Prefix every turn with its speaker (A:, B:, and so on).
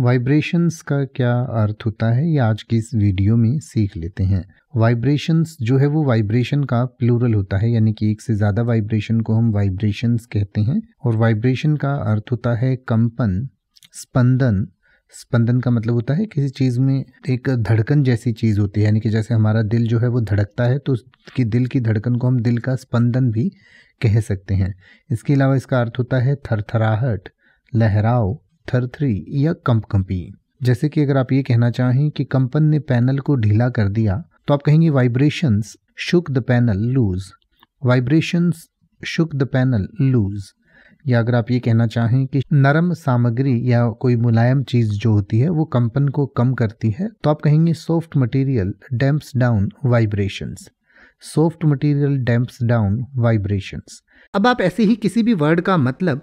A: vibrations का क्या अर्थ होता है ये आज की इस वीडियो में सीख लेते हैं वाइब्रेशंस जो है वो वाइब्रेशन का प्लूरल होता है यानी कि एक से ज़्यादा वाइब्रेशन को हम वाइब्रेशंस कहते हैं और वाइब्रेशन का अर्थ होता है कंपन स्पंदन स्पंदन का मतलब होता है किसी चीज़ में एक धड़कन जैसी चीज़ होती है यानी कि जैसे हमारा दिल जो है वो धड़कता है तो उसकी दिल की धड़कन को हम दिल का स्पंदन भी कह सकते हैं इसके अलावा इसका अर्थ होता है थरथराहट लहराव थरथरी या कंप कंपी जैसे कि अगर आप ये कहना चाहें कि कंपन ने पैनल को ढीला कर दिया तो आप कहेंगे vibrations shook the panel loose vibrations shook the panel loose या अगर आप ये कहना चाहें कि नरम सामग्री या कोई मुलायम चीज जो होती है वो कंपन को कम करती है तो आप कहेंगे soft material damps down vibrations soft material damps down vibrations अब आप ऐसे ही किसी भी वर्ड का मतलब